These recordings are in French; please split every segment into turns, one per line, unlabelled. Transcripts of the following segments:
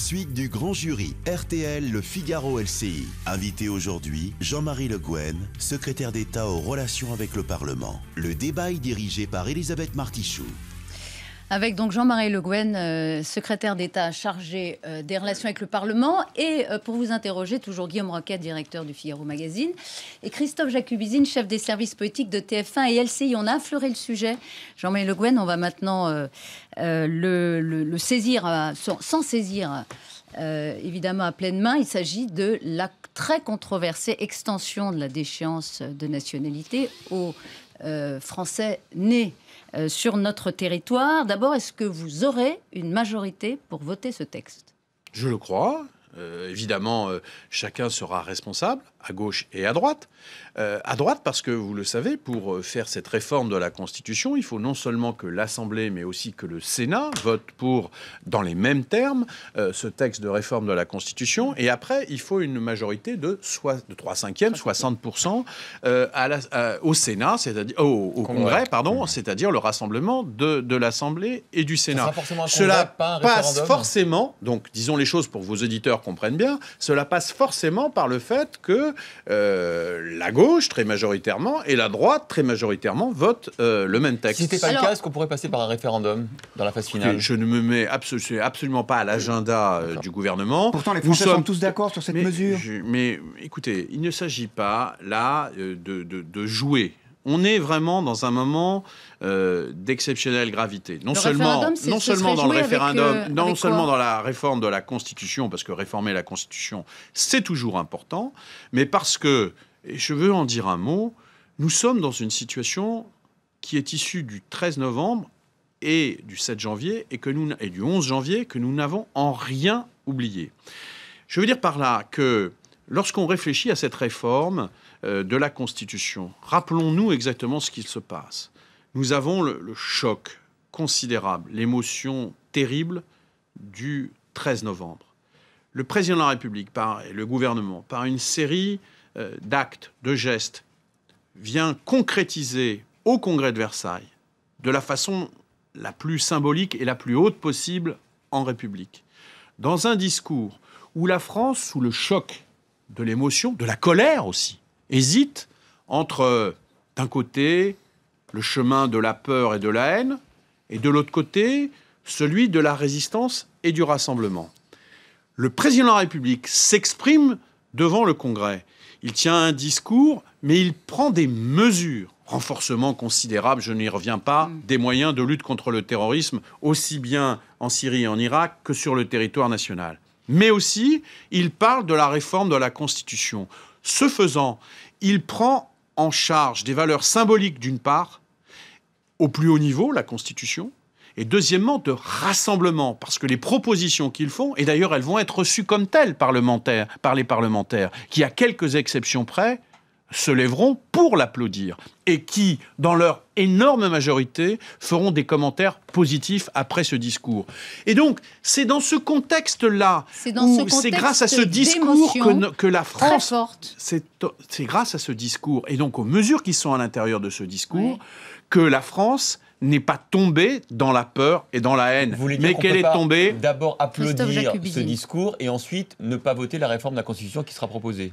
suite du grand jury RTL Le Figaro LCI. Invité aujourd'hui, Jean-Marie Le Guen, secrétaire d'État aux relations avec le Parlement. Le débat est dirigé par Elisabeth Martichoux
avec donc Jean-Marie Le Guen, euh, secrétaire d'État chargé euh, des relations avec le Parlement, et euh, pour vous interroger, toujours Guillaume Roquette, directeur du Figaro Magazine, et Christophe Jacubizine, chef des services politiques de TF1 et LCI. On a affleuré le sujet. Jean-Marie Le Guen, on va maintenant le, saisir, sans, saisir. évidemment à pleine main, il s'agit de la très controversée extension de la déchéance de nationalité au euh, français nés euh, sur notre territoire. D'abord, est-ce que vous aurez une majorité pour voter ce texte
Je le crois. Euh, évidemment, chacun sera responsable à gauche et à droite. Euh, à droite parce que, vous le savez, pour euh, faire cette réforme de la Constitution, il faut non seulement que l'Assemblée, mais aussi que le Sénat vote pour, dans les mêmes termes, euh, ce texte de réforme de la Constitution. Et après, il faut une majorité de, 3 cinquièmes, 60% au Sénat, c'est-à-dire au, Congrès, pardon, mmh. c'est-à-dire le rassemblement de, l'Assemblée et du Sénat. cela passe forcément, donc disons les choses pour que vos auditeurs comprennent bien, cela passe forcément par le fait que euh, la gauche, très majoritairement, et la droite, très majoritairement, votent euh, le même texte. Si ce n'était pas le cas, est-ce qu'on pourrait passer par un référendum dans la phase finale Je ne me mets absolument pas à l'agenda euh, du gouvernement. Pourtant, les Français sont tous d'accord sur cette mesure. mais écoutez, il ne s'agit pas là de, de jouer on est vraiment dans un moment euh, d'exceptionnelle gravité. Non seulement, non seulement dans le référendum, euh, non seulement dans la réforme de la Constitution, parce que réformer la Constitution, c'est toujours important, mais parce que, et je veux en dire un mot, nous sommes dans une situation qui est issue du 13 novembre et du 7 janvier et, que nous, et du 11 janvier que nous n'avons en rien oublié. Je veux dire par là que lorsqu'on réfléchit à cette réforme euh, de la Constitution, rappelons-nous exactement ce qu'il se passe. Nous avons le, choc considérable, l'émotion terrible du 13 novembre. Le président de la République et le gouvernement, par une série euh, d'actes, de gestes, vient concrétiser au Congrès de Versailles, de la façon la plus symbolique et la plus haute possible en République, dans un discours où la France, sous le choc de l'émotion, de la colère aussi, hésite entre, euh, d'un côté, le chemin de la peur et de la haine, et de l'autre côté, celui de la résistance et du rassemblement. Le président de la République s'exprime devant le Congrès. Il tient un discours, mais il prend des mesures. Renforcement considérable, je n'y reviens pas, mm. des moyens de lutte contre le terrorisme, aussi bien en Syrie et en Irak que sur le territoire national mais aussi il parle de la réforme de la Constitution. Ce faisant, il prend en charge des valeurs symboliques d'une part, au plus haut niveau, la Constitution, et deuxièmement de rassemblement, parce que les propositions qu'ils font, et d'ailleurs elles vont être reçues comme telles parlementaires, par les parlementaires, qui à quelques exceptions près se lèveront pour l'applaudir et qui, dans leur énorme majorité, feront des commentaires positifs après ce discours. Et donc, c'est dans ce contexte-là, c'est grâce à ce discours que, la France... C'est grâce à ce discours, et donc aux mesures qui sont à l'intérieur de ce discours, que la France n'est pas tombée dans la peur et dans la haine, Vous mais qu'elle est tombée... D'abord applaudir ce
discours et ensuite ne pas voter la réforme de la Constitution qui sera proposée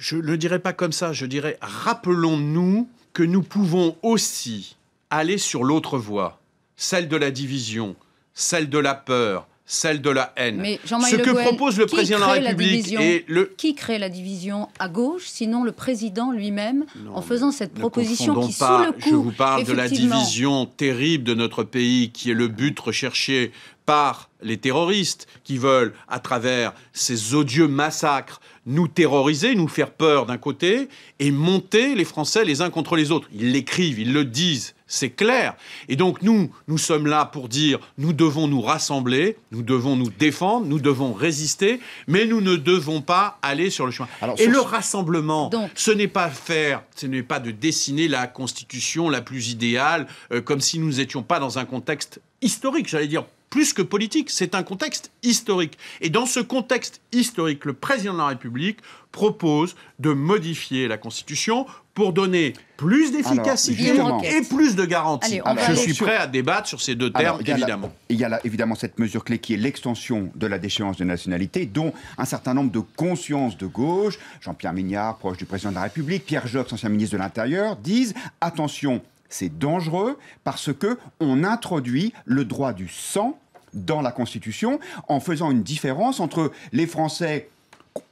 je ne le dirais pas comme ça, je dirais rappelons-nous que nous pouvons aussi aller sur l'autre voie, celle de la division, celle de la peur, celle de la haine. Mais Ce que propose le président de la République le...
Qui crée la division à gauche, sinon le président lui-même, en faisant cette proposition qui, sous le coup... Je vous parle de la division
terrible de notre pays, qui est le but recherché par les terroristes, qui veulent, à travers ces odieux massacres, nous terroriser, nous faire peur d'un côté, et monter les Français les uns contre les autres. Ils l'écrivent, ils le disent, c'est clair. Et donc nous, nous sommes là pour dire, nous devons nous rassembler, nous devons nous défendre, nous devons résister, mais nous ne devons pas aller sur le chemin. Alors, et le rassemblement, ce n'est pas faire, ce n'est pas de dessiner la constitution la plus idéale, euh, comme si nous n'étions pas dans un contexte historique, j'allais dire plus que politique, c'est un contexte historique. Et dans ce contexte historique, le président de la République propose de modifier la Constitution pour donner plus d'efficacité et plus de garanties. je suis prêt à débattre sur ces deux termes, évidemment.
il y a évidemment cette mesure clé qui est l'extension de la déchéance de nationalité, dont un certain nombre de consciences de gauche, Jean-Pierre Mignard, proche du président de la République, Pierre Jox, ancien ministre de l'Intérieur, disent attention, c'est dangereux parce que on introduit le droit du sang dans la Constitution en faisant une différence entre les Français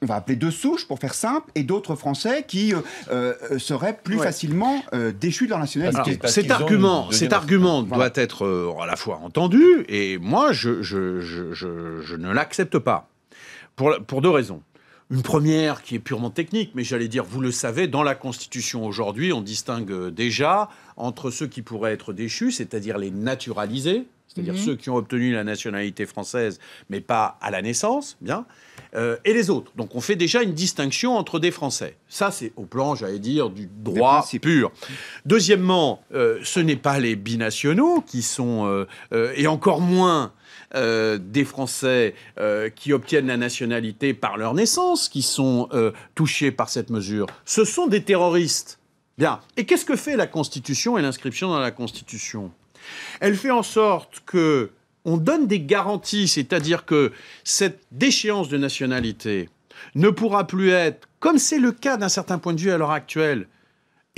on va appeler deux souches pour faire simple, et d'autres Français qui euh, euh, seraient plus facilement euh, déchus de leur nationalité. cet argument, cet argument
doit être à la fois entendu, et moi je, ne l'accepte pas. pour deux raisons. Une première qui est purement technique, mais j'allais dire, vous le savez, dans la Constitution aujourd'hui, on distingue euh, déjà entre ceux qui pourraient être déchus, c'est-à-dire les naturalisés, c'est-à-dire mhm. ceux qui ont obtenu la nationalité française, mais pas à la naissance, bien, euh, et les autres. Donc on fait déjà une distinction entre des Français. Ça, c'est au plan, j'allais dire, du droit pur. Deuxièmement, euh, ce n'est pas les binationaux qui sont, et encore moins euh, des Français euh, qui obtiennent la nationalité par leur naissance qui sont euh, touchés par cette mesure. Ce sont des terroristes. Bien. Et qu'est-ce que fait la Constitution et l'inscription dans la Constitution Elle fait en sorte que on donne des garanties, c'est-à-dire que cette déchéance de nationalité ne pourra plus être, comme c'est le cas d'un certain point de vue à l'heure actuelle,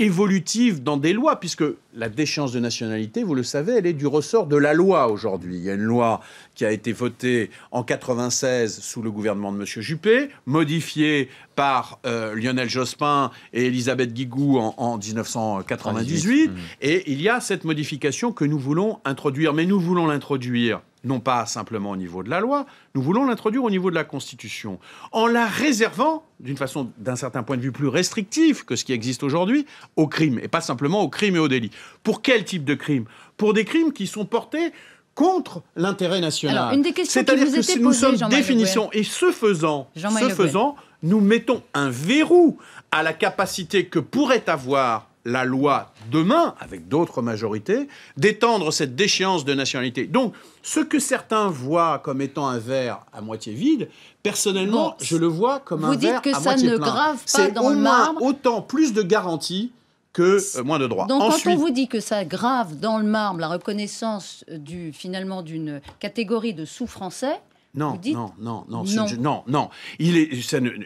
évolutive dans des lois, puisque la déchéance de nationalité, vous le savez, elle est du ressort de la loi aujourd'hui. Il y a une loi qui a été votée en 96 sous le gouvernement de M. Juppé, modifiée par euh, Lionel Jospin et Elisabeth Guigou en, 1998, mmh. et il y a cette modification que nous voulons introduire, mais nous voulons l'introduire non pas simplement au niveau de la loi, nous voulons l'introduire au niveau de la Constitution, en la réservant, d'une façon, d'un certain point de vue plus restrictif que ce qui existe aujourd'hui, aux crimes, et pas simplement aux crimes et aux délits. Pour quel type de crimes Pour des crimes qui sont portés contre l'intérêt national. C'est-à-dire que nous sommes définition et ce faisant, ce faisant, nous mettons un verrou à la capacité que pourrait avoir la loi demain, avec d'autres majorités, d'étendre cette déchéance de nationalité. Donc, ce que certains voient comme étant un verre à moitié vide, personnellement, je le vois comme un verre à moitié plein. Vous dites que ça ne grave pas dans le marbre. autant plus de garanties que euh, moins de droits. Donc quand on vous
dit que ça grave dans le marbre la reconnaissance du finalement d'une catégorie de sous-français,
non, dites... non, non, non, non, non,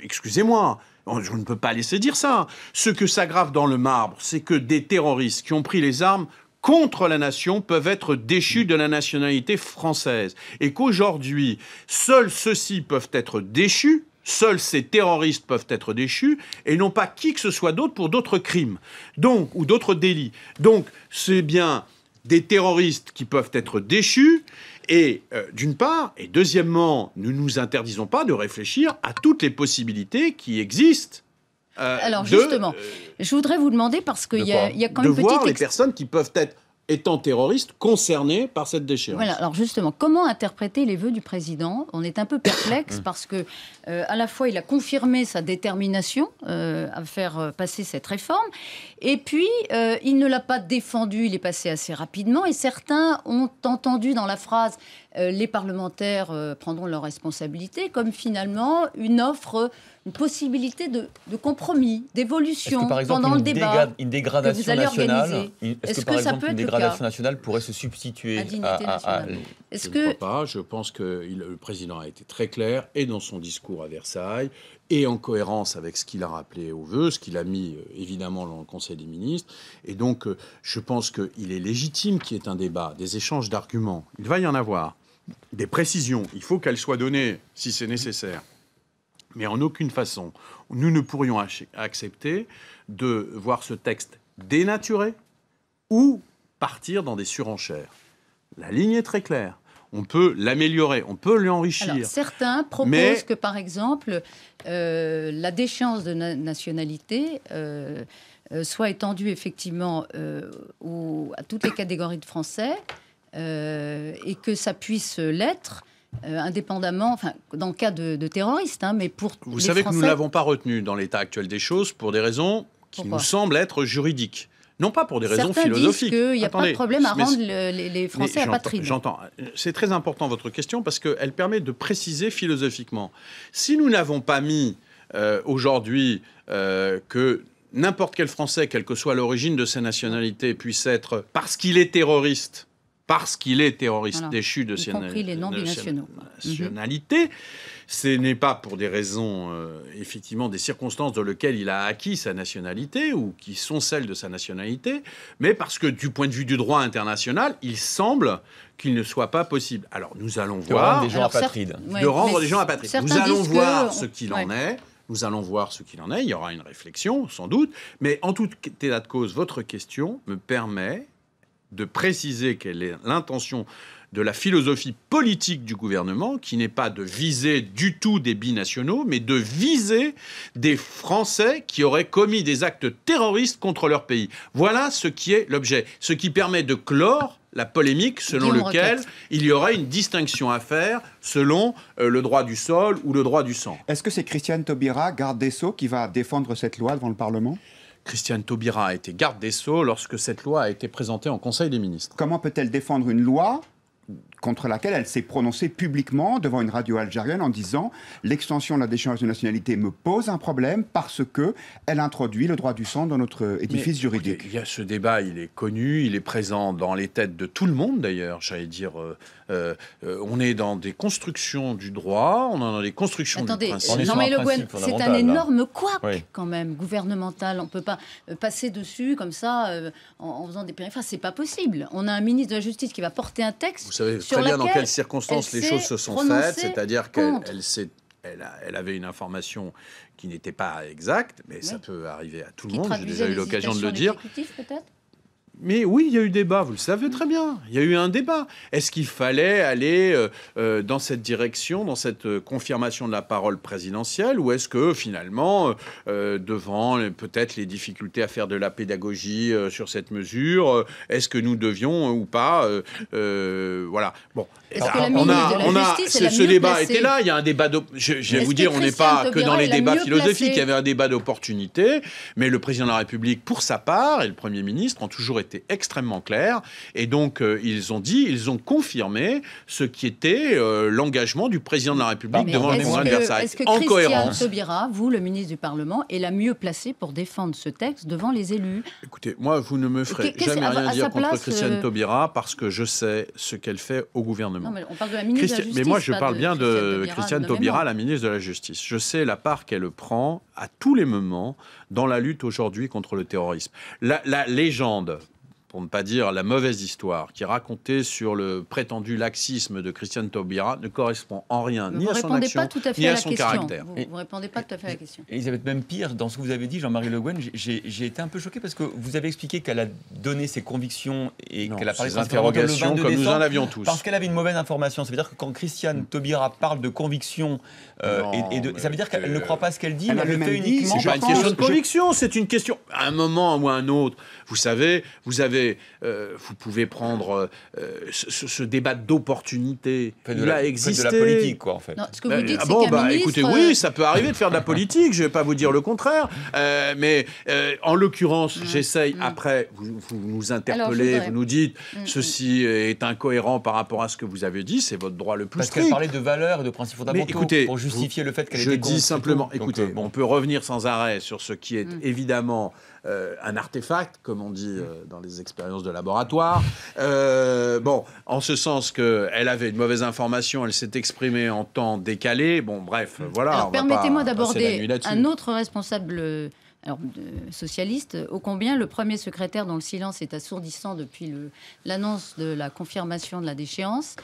excusez-moi, Oh, je ne peux pas laisser dire ça. Ce que s'aggrave dans le marbre, c'est que des terroristes qui ont pris les armes contre la nation peuvent être déchus de la nationalité française. Et qu'aujourd'hui, seuls ceux-ci peuvent être déchus Seuls ces terroristes peuvent être déchus et non pas qui que ce soit d'autre pour d'autres crimes donc, ou d'autres délits. Donc, c'est bien des terroristes qui peuvent être déchus. Et euh, d'une part, et deuxièmement, nous ne nous interdisons pas de réfléchir à toutes les possibilités qui existent. Euh, Alors justement, euh,
je voudrais vous demander, parce qu'il y, y, a quand même... De voir les
personnes qui peuvent être étant terroriste, concerné par cette déchirure alors
justement, comment interpréter les voeux du président On est un peu perplexe parce que, euh, à la fois, il a confirmé sa détermination euh, à faire euh, passer cette réforme, et puis, il ne l'a pas défendue, il est passé assez rapidement, et certains ont entendu dans la phrase euh, les parlementaires euh, prendront leurs responsabilités, comme finalement une offre, une possibilité de, compromis, d'évolution
pendant le débat. une dégradation nationale, est-ce que, par exemple, une dégradation
nationale pourrait se substituer à, à, Est-ce que... Je pense que le président a été très clair et dans son discours à Versailles et en cohérence avec ce qu'il a rappelé au vœu, ce qu'il a mis euh, évidemment dans le Conseil des ministres. Et donc, je pense qu'il est légitime qu'il y ait un débat, des échanges d'arguments. Il va y en avoir des précisions. Il faut qu'elles soient données si c'est nécessaire. Mais en aucune façon, nous ne pourrions accepter de voir ce texte dénaturé ou partir dans des surenchères. La ligne est très claire. On peut l'améliorer, on peut l'enrichir.
Certains proposent que, par exemple, euh, la déchéance de nationalité euh, euh, soit étendue effectivement à toutes les catégories de Français euh, et que ça puisse l'être. Euh, indépendamment, enfin, dans le cas de, de terroristes, hein, mais pour. Vous savez que nous ne l'avons
pas retenu dans l'état actuel des choses pour des raisons qui nous semblent être juridiques. Non pas pour des raisons philosophiques. Certains disent qu'il n'y a pas de problème à rendre
les, les, Français apatrides.
J'entends. C'est très important votre question parce qu'elle permet de préciser philosophiquement. Si nous n'avons pas mis euh, aujourd'hui que n'importe quel Français, quelle que soit l'origine de sa nationalité, puisse être, parce qu'il est terroriste, parce qu'il est terroriste déchu de, sa mhm. nationalité. Ce n'est pas pour des raisons, euh, effectivement, des circonstances dans lesquelles il a acquis sa nationalité ou qui sont celles de sa nationalité, mais parce que du point de vue du droit international, il semble qu'il ne soit pas possible. Alors nous allons de voir... Rendre des gens apatrides. de rendre des gens apatrides. Nous allons voir ce qu'il en est. Nous allons voir ce qu'il en est. Il y aura une réflexion, sans doute. Mais en tout état de cause, votre question me permet de préciser quelle est l'intention de la philosophie politique du gouvernement, qui n'est pas de viser du tout des binationaux, mais de viser des Français qui auraient commis des actes terroristes contre leur pays. Voilà ce qui est l'objet, ce qui permet de clore la polémique selon lequel il y aurait une distinction à faire selon euh, le droit du sol ou le droit du sang.
Est-ce que c'est Christiane Taubira, garde des Sceaux, qui va défendre cette loi devant le Parlement Christiane Taubira a été garde des Sceaux lorsque cette loi a été présentée en Conseil des ministres. Comment peut-elle défendre une loi contre laquelle elle s'est prononcée publiquement devant une radio algérienne en disant l'extension de la déchéance de nationalité me pose un problème parce que elle introduit le droit du sang dans notre édifice
juridique. Il y a ce débat, il est connu, il est présent dans les têtes de tout le monde d'ailleurs. J'allais dire, euh, euh, on est dans des constructions du droit, on est dans des constructions du principe. Non c'est un hein. énorme quoi
quand même gouvernemental. On peut pas euh, passer dessus comme ça en, faisant des périphériques, Enfin, c'est pas possible. On a un ministre de la Justice qui va porter un texte. Vous très bien dans quelles circonstances les choses se sont faites, c'est-à-dire qu'elle
elle, avait une information qui n'était pas exacte, mais ça peut arriver à tout le monde. J'ai déjà eu l'occasion de le dire. Mais oui, il y a eu débat, vous le savez très bien. Il y a eu un débat. Est-ce qu'il fallait aller euh, euh, dans cette direction, dans cette euh, confirmation de la parole présidentielle, ou est-ce que finalement, devant peut-être les difficultés à faire de la pédagogie sur cette mesure, est-ce que nous devions ou pas Voilà. Bon, ce on ce, débat était là. Il y a un débat. je, vais vous dire, on n'est pas que dans les débats philosophiques. Il y avait un débat d'opportunité, mais le président de la République, pour sa part, et le Premier ministre ont toujours été extrêmement clairs. Et donc, euh, ils ont dit, ils ont confirmé ce qui était euh, l'engagement du président de la République devant les moyens de Versailles. en cohérence.
Taubira, vous, le ministre du Parlement, est la mieux placée pour défendre ce texte devant les élus
Écoutez, moi, vous ne me ferez jamais rien dire contre Christiane euh, Taubira parce que je sais ce qu'elle fait au gouvernement
mais moi, je parle bien de, Christiane Taubira, la
ministre de la Justice. Je sais la part qu'elle prend à tous les moments dans la lutte aujourd'hui contre le terrorisme. la légende pour ne pas dire la mauvaise histoire, qui est racontée sur le prétendu laxisme de Christiane Taubira ne correspond en rien ni à son action, pas tout à fait ni à, son question. caractère. Vous, ne
répondez pas tout à fait à la question.
Elisabeth, même pire, dans ce que vous avez dit, Jean-Marie Le Guen, j'ai
été un peu choqué parce que vous avez expliqué qu'elle a donné ses convictions et qu'elle a parlé de interrogations comme nous en avions tous. Parce qu'elle avait une mauvaise information. Ça veut dire que quand Christiane mm. Taubira parle de conviction,
euh, et, ça veut dire
qu'elle ne croit pas ce qu'elle dit, elle, le fait uniquement. C'est pas une question de conviction,
c'est une question. À un moment ou à un autre, vous savez, vous avez euh, vous pouvez prendre euh, ce, débat d'opportunité. Il a existé. de la politique, quoi, en fait. ce que vous ben, dites, ah c'est bon, bah, écoutez, oui, euh, ça peut arriver de faire de la politique. je ne vais pas vous dire le contraire. mais en l'occurrence, mm. j'essaye. Mm. Après, vous, nous interpellez, vous nous dites mm, ceci est incohérent par rapport à ce que vous avez dit. C'est votre droit le plus Parce qu'elle parlait
de valeurs et de
principes fondamentaux pour justifier le fait qu'elle. Je dis contre, simplement, écoutez, on peut revenir sans arrêt sur ce qui est évidemment euh, un artefact, comme on dit euh, dans les expériences de laboratoire. Euh, bon, en ce sens qu'elle avait une mauvaise information, elle s'est exprimée en temps décalé. Bon, bref, mm. voilà. Permettez-moi d'aborder un
autre responsable socialiste, Au combien le premier secrétaire dont le silence est assourdissant depuis l'annonce de la confirmation de la déchéance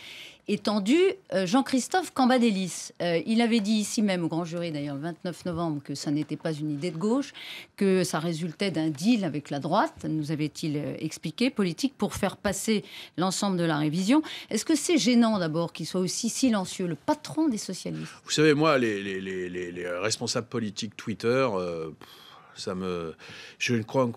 étendu euh, Jean-Christophe Cambadélis. Euh, il avait dit ici même au grand jury, d'ailleurs le 29 novembre, que ça n'était pas une idée de gauche, que ça résultait d'un deal avec la droite, nous avait-il euh, expliqué, politique, pour faire passer l'ensemble de la révision. Est-ce que c'est gênant d'abord qu'il soit aussi silencieux, le patron des socialistes
Vous savez, moi, les, responsables politiques Twitter... Ça me, je ne crois,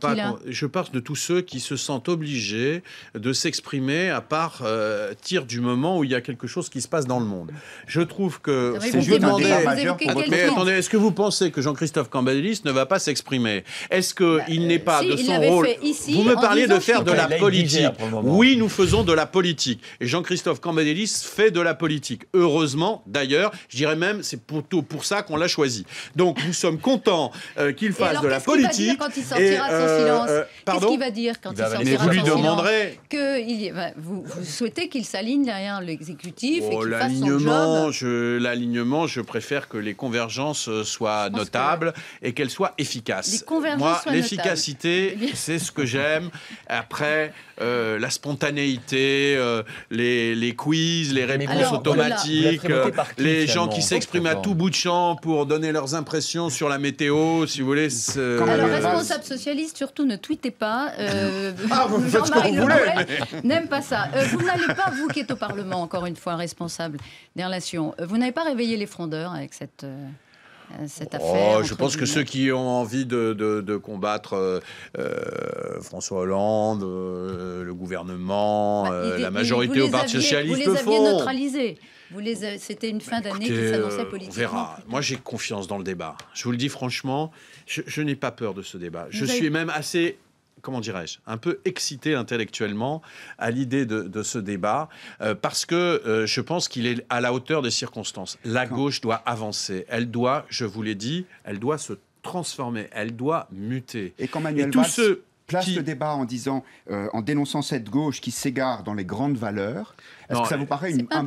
pas. je parle de tous ceux qui se sentent obligés de s'exprimer à part euh, tir du moment où il y a quelque chose qui se passe dans le monde. Je trouve que c'est juste Mais attendez, est-ce que vous pensez que Jean-Christophe Cambadélis ne va pas s'exprimer Est-ce qu'il bah, il n'est euh, pas de son rôle Vous me parliez de faire de la politique. Oui, nous faisons de la politique. Et Jean-Christophe Cambadélis fait de la politique. Heureusement, d'ailleurs, je dirais même, c'est plutôt pour ça qu'on l'a choisi. Donc nous sommes contents euh, qu'il fasse de la politique. Quand il sortira son euh, silence, euh, qu'est-ce qu'il va dire quand il, sortira son silence Vous lui demanderez
que il, bah, vous, souhaitez qu'il s'aligne derrière l'exécutif et oh, qu'il fasse son
job. l'alignement, je préfère que les convergences soient notables et qu'elles soient efficaces. Moi, l'efficacité, c'est ce que j'aime. Après, euh, la spontanéité, les, les, quiz, les réponses automatiques, les gens qui s'expriment à tout bout de champ pour donner leurs impressions sur la météo, si vous vous laisse. Alors, responsable
socialiste, surtout ne tweetez pas. Euh, ah, vous faites N'aime pas ça. Euh, vous n'allez pas, vous qui êtes au Parlement, encore une fois, responsable des relations, euh, vous n'avez pas réveillé les frondeurs avec cette. Euh, cette oh, affaire Je pense que ceux
qui ont envie de, combattre euh, euh, François Hollande, le gouvernement, bah, la majorité au Parti socialiste le font. Vous les aviez neutralisés.
c'était une fin bah, d'année qui s'annonçait politiquement. On verra.
Moi, j'ai confiance dans le débat. Je vous le dis franchement, je, n'ai pas peur de ce débat. je suis même assez comment dirais-je, un peu excité intellectuellement à l'idée de, ce débat, euh, parce que euh, je pense qu'il est à la hauteur des circonstances. La gauche doit avancer, elle doit, je vous l'ai dit, elle doit se transformer, elle doit muter. Et quand Manuel
place le débat en disant, euh, en dénonçant cette gauche qui s'égare dans les grandes valeurs, est-ce que ça vous paraît une, un,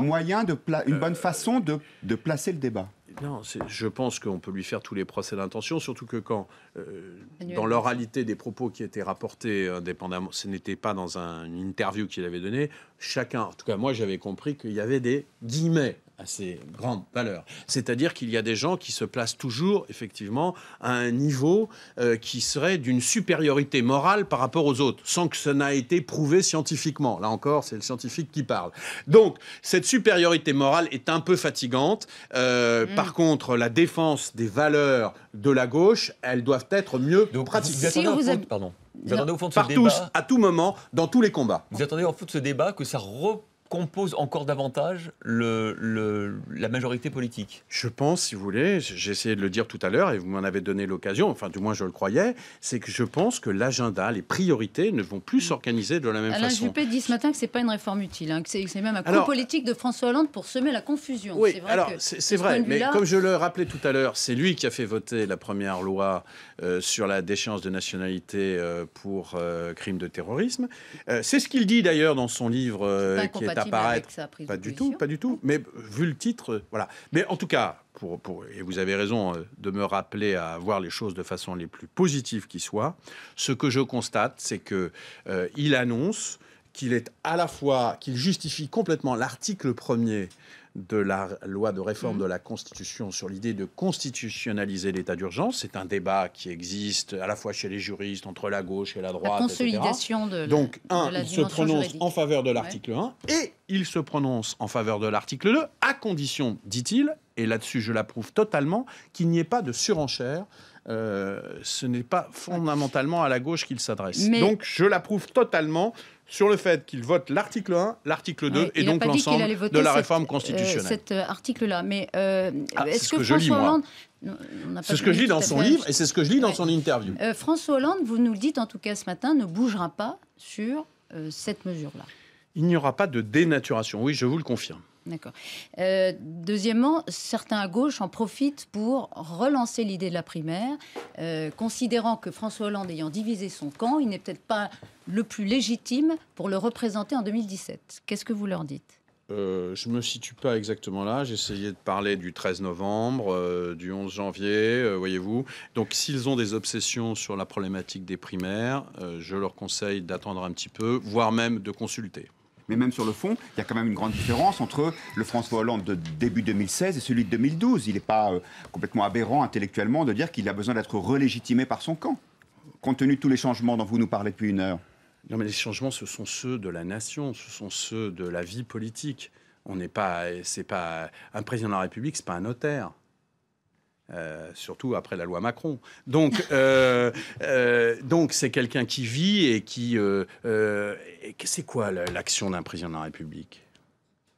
moyen, une bonne façon de placer le débat
non, je pense qu'on peut lui faire tous les procès d'intention, surtout que quand, euh, dans l'oralité des propos qui étaient rapportés euh, indépendamment, ce n'était pas dans un, une interview qu'il avait donnée, chacun, en tout cas moi j'avais compris qu'il y avait des guillemets à ces grandes valeurs. C'est-à-dire qu'il y a des gens qui se placent toujours, effectivement, à un niveau euh, qui serait d'une supériorité morale par rapport aux autres, sans que ce n'a été prouvé scientifiquement. Là encore, c'est le scientifique qui parle. Donc, cette supériorité morale est un peu fatigante. Euh, mm. Par contre, la défense des valeurs de la gauche, elles doivent être mieux pratiquées. vous Pardon. Vous attendez au fond de ce débat... tous, à tout moment, dans tous les combats.
Vous attendez au fond de ce débat que ça compose encore davantage
le, la majorité politique Je pense, si vous voulez, j'ai essayé de le dire tout à l'heure et vous m'en avez donné l'occasion, enfin du moins je le croyais, c'est que je pense que l'agenda, les priorités ne vont plus s'organiser de la même façon. Alain Juppé
dit ce matin que ce n'est pas une réforme utile, hein, que c'est même un coup politique de François Hollande pour semer la confusion. Oui, c'est vrai, alors, c'est vrai mais comme je
le rappelais tout à l'heure, c'est lui qui a fait voter la première loi euh, sur la déchéance de nationalité euh, pour euh, crimes crime de terrorisme. c'est ce qu'il dit d'ailleurs dans son livre ça pas du tout, pas du tout. Mais vu le titre, voilà. Mais en tout cas, pour, pour, et vous avez raison euh, de me rappeler à voir les choses de façon les plus positives qui soient, ce que je constate, c'est que euh, il annonce qu'il est à la fois, qu'il justifie complètement l'article premier de la loi de réforme mm. de la Constitution sur l'idée de constitutionnaliser l'état d'urgence. C'est un débat qui existe à la fois chez les juristes, entre la gauche et la droite. La consolidation
de Donc, un, il se prononce
en faveur de l'article 1 et il se prononce en faveur de l'article 2, à condition, dit-il, et là-dessus je l'approuve totalement, qu'il n'y ait pas de surenchère. Euh, ce n'est pas fondamentalement à la gauche qu'il s'adresse. Donc je l'approuve totalement sur le fait qu'il vote l'article 1, l'article 2 et donc l'ensemble de la réforme euh, constitutionnelle. cet
euh, article-là. Mais euh,
ah, est-ce que, je Hollande...
C'est ce que je lis dans son livre et
c'est ce que je lis dans son interview.
François Hollande, vous nous le dites en tout cas ce matin, ne bougera pas sur cette mesure-là.
Il n'y aura pas de dénaturation, oui, je vous le confirme.
D'accord. Euh, deuxièmement, certains à gauche en profitent pour relancer l'idée de la primaire, euh, considérant que François Hollande ayant divisé son camp, il n'est peut-être pas le plus légitime pour le représenter en 2017. Qu'est-ce que vous leur dites
euh, je ne me situe pas exactement là. J'essayais de parler du 13 novembre, du 11 janvier, voyez-vous. Donc, s'ils ont des obsessions sur la problématique des primaires, je leur conseille d'attendre un petit peu, voire même de consulter mais même sur le fond, il y a quand même une grande différence entre le François Hollande de début 2016 et celui de
2012. Il n'est pas euh, complètement aberrant intellectuellement de dire qu'il a besoin d'être relégitimé par son camp,
compte tenu de tous les changements dont vous nous parlez depuis une heure. Non, mais les changements, ce sont ceux de la nation, ce sont ceux de la vie politique. On n'est pas, c'est pas un président de la République, c'est pas un notaire. Euh, surtout après la loi Macron. Donc, euh, euh, donc c'est quelqu'un qui vit et qui. c'est quoi l'action d'un président de la République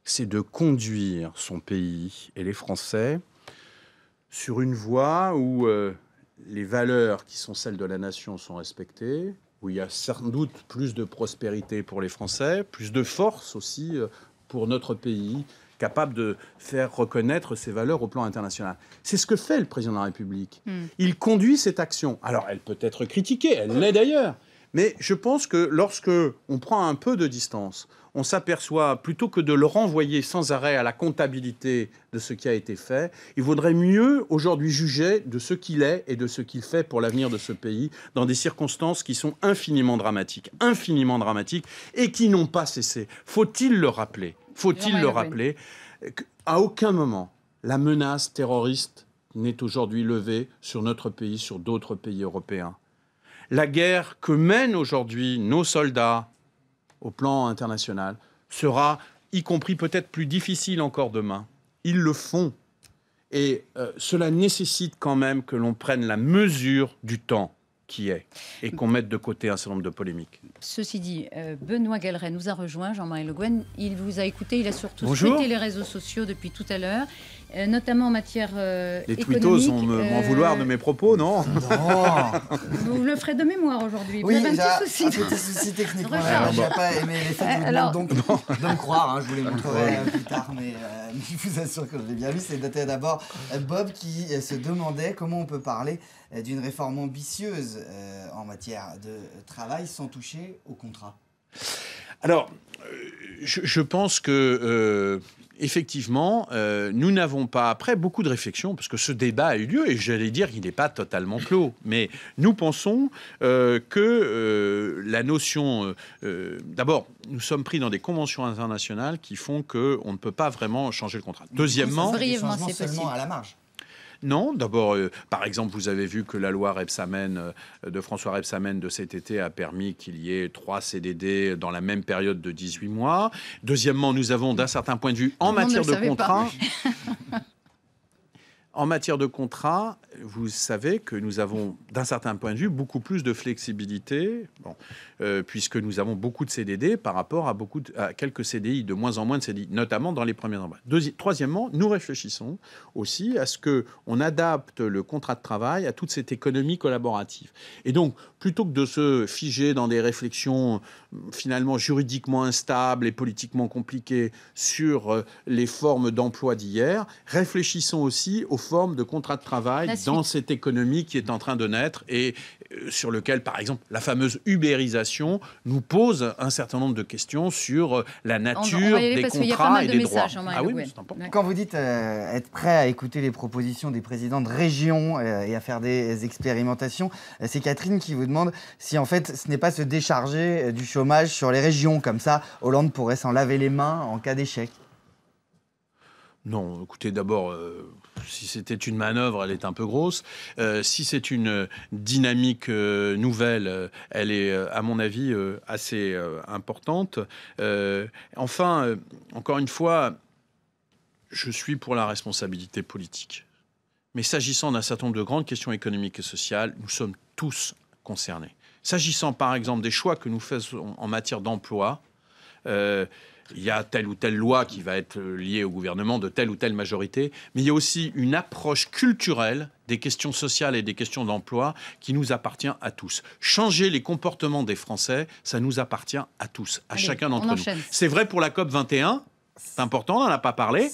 C'est de conduire son pays et les Français sur une voie où les valeurs qui sont celles de la nation sont respectées, où il y a sans doute plus de prospérité pour les Français, plus de force aussi pour notre pays, capable de faire reconnaître ses valeurs au plan international. C'est ce que fait le président de la République. Hmm. Il conduit cette action. Alors, elle peut être critiquée, elle l'est d'ailleurs. Mais je pense que lorsque on prend un peu de distance, on s'aperçoit, plutôt que de le renvoyer sans arrêt à la comptabilité de ce qui a été fait, il vaudrait mieux aujourd'hui juger de ce qu'il est et de ce qu'il fait pour l'avenir de ce pays dans des circonstances qui sont infiniment dramatiques, infiniment dramatiques et qui n'ont pas cessé. Faut-il le rappeler faut-il le rappeler, à aucun moment la menace terroriste n'est aujourd'hui levée sur notre pays, sur d'autres pays européens. La guerre que mènent aujourd'hui nos soldats au plan international sera, y compris peut-être plus difficile encore demain. Ils le font. Et euh, cela nécessite quand même que l'on prenne la mesure du temps qui est et qu'on mette de côté un certain nombre de polémiques.
Ceci dit, euh, Benoît Galeret nous a rejoint, Jean-Marie Le Guen. Il vous a écouté, il a surtout Bonjour. les réseaux sociaux depuis tout à l'heure. Euh, notamment en matière euh, économique. Les twittos vont m'en euh, vouloir de
mes propos, non Non
Vous le ferez de mémoire aujourd'hui. Oui, j'ai un petit souci technique. Je
n'ai ah, pas aimé les faits, Alors... donc, donc, me croire, hein, je vous les montrerai plus tard, mais je vous assure que je l'ai bien vu. C'est d'abord Bob qui se demandait comment on peut parler d'une réforme ambitieuse en matière de travail sans toucher au contrat.
Alors, je pense que effectivement, euh, nous n'avons pas, après beaucoup de réflexion, parce que ce débat a eu lieu, et j'allais dire qu'il n'est pas totalement clos, mais nous pensons euh, que euh, la notion... D'abord, nous sommes pris dans des conventions internationales qui font qu'on ne peut pas vraiment changer le contrat. Deuxièmement... c'est seulement à la marge. Non, d'abord, euh, par exemple, vous avez vu que la loi Repsamen euh, de François Rebsamen de cet été a permis qu'il y ait trois CDD dans la même période de 18 mois. Deuxièmement, nous avons d'un certain point de vue en matière de contrat. en matière de contrat, vous savez que nous avons, d'un certain point de vue, beaucoup plus de flexibilité, euh, puisque nous avons beaucoup de CDD par rapport à, beaucoup à quelques CDI, de moins en moins de CDI, notamment dans les premières embauches. troisièmement, nous réfléchissons aussi à ce qu'on adapte le contrat de travail à toute cette économie collaborative. Et donc, plutôt que de se figer dans des réflexions finalement juridiquement instables et politiquement compliquées sur euh, les formes d'emploi d'hier, réfléchissons aussi aux formes de contrat de travail dans cette économie qui est en train de naître et euh, sur lequel, par exemple, la fameuse ubérisation nous pose un certain nombre de questions sur la nature des contrats et des droits. Ah
Quand vous dites euh, être prêt à écouter les propositions des présidents de région euh, et à faire des expérimentations, c'est Catherine qui vous demande si en fait ce n'est pas se décharger du chômage sur les régions. Comme ça, Hollande pourrait s'en laver les mains en cas d'échec.
Non, écoutez, d'abord, si c'était une manœuvre, elle est un peu grosse. Euh, si c'est une euh, dynamique euh, nouvelle, elle est, à mon avis, assez importante. enfin, encore une fois, je suis pour la responsabilité politique. Mais s'agissant d'un certain nombre de grandes questions économiques et sociales, nous sommes tous concernés. S'agissant par exemple des choix que nous faisons en matière d'emploi, il y a telle ou telle loi qui va être euh, liée au gouvernement de telle ou telle majorité, mais il y a aussi une approche culturelle des questions sociales et des questions d'emploi qui nous appartient à tous. Changer les comportements des Français, ça nous appartient à tous, à chacun d'entre nous. C'est vrai pour la COP 21, c'est important, on n'en a pas parlé,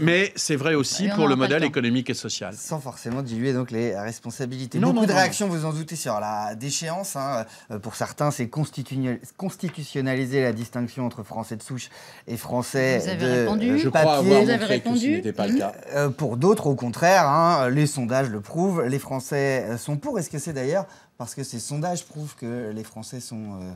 mais c'est vrai aussi pour le modèle économique et social. Sans
forcément diluer donc les responsabilités. Beaucoup de réactions, vous en doutez, sur la déchéance. Hein. Euh, pour certains, c'est constitutionnaliser la distinction entre Français de souche et Français vous avez répondu. Je Crois Que ce pas le cas. Euh, pour d'autres, au contraire, hein, les sondages le prouvent, les Français sont pour. Est-ce que c'est d'ailleurs parce que ces sondages prouvent que les Français sont... Euh,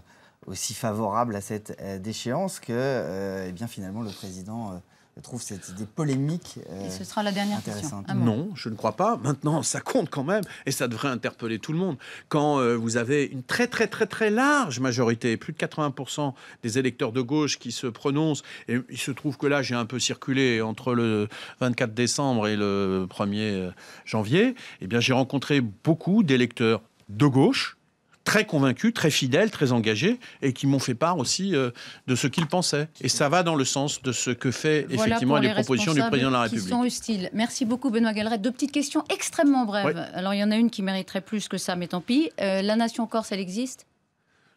aussi favorable à cette euh, déchéance que euh, eh bien, finalement le président euh, trouve cette idée polémique. et ce sera la dernière question. Ah non,
je ne crois pas. Maintenant, ça compte quand même et ça devrait interpeller tout le monde. Quand vous avez une très très très très large majorité, plus de 80% des électeurs de gauche qui se prononcent, et il se trouve que là j'ai un peu circulé entre le 24 décembre et le 1er janvier, eh bien j'ai rencontré beaucoup d'électeurs de gauche très convaincus, très fidèles, très engagés, et qui m'ont fait part aussi euh, de ce qu'ils pensaient. Et ça va dans le sens de ce que fait effectivement les, propositions du président de la
République. Merci beaucoup Benoît Galeret. Deux petites questions extrêmement brèves. Alors il y en a une qui mériterait plus que ça, mais tant pis. Euh, la nation corse, elle existe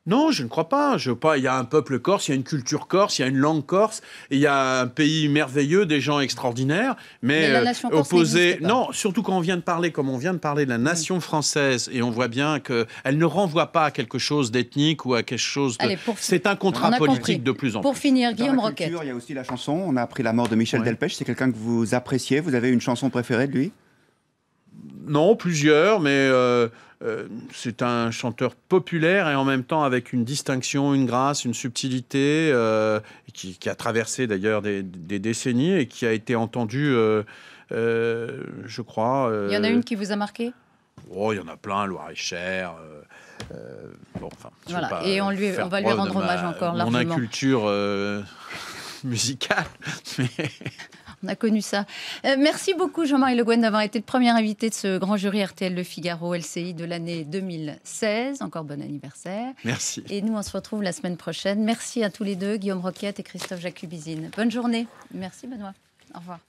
non, je ne crois pas. Je pas. Il y a un peuple corse, il y a une culture corse, il y a une langue corse, il y a un pays merveilleux, des gens extraordinaires, mais, mais euh, opposés. Non, surtout quand on vient de parler, comme on vient de parler de la nation française, et on voit bien que elle ne renvoie pas à quelque chose d'ethnique ou à quelque chose. De... C'est un contrat politique de plus en plus. Pour
finir, Guillaume Roquet. Il y a aussi la chanson. On a appris la mort de Michel Delpech. C'est quelqu'un que vous appréciez. Vous avez une chanson préférée
de lui non, plusieurs, mais euh, euh, c'est un chanteur populaire et en même temps avec une distinction, une grâce, une subtilité, euh, qui, a traversé d'ailleurs des, décennies et qui a été entendu, je crois. il y en a une
qui vous a marqué
Oh, il y en a plein, Loire-et-Cher. enfin, voilà. et on, lui, on va lui rendre hommage encore a une culture musicale, mais
on a connu ça. Euh, merci beaucoup Jean-Marie Le Guen d'avoir été le premier invité de ce grand jury RTL Le Figaro LCI de l'année 2016. Encore bon anniversaire. Merci. Et nous, on se retrouve la semaine prochaine. Merci à tous les deux, Guillaume Roquette et Christophe Jacubizine. Bonne journée. Merci Benoît. Au revoir.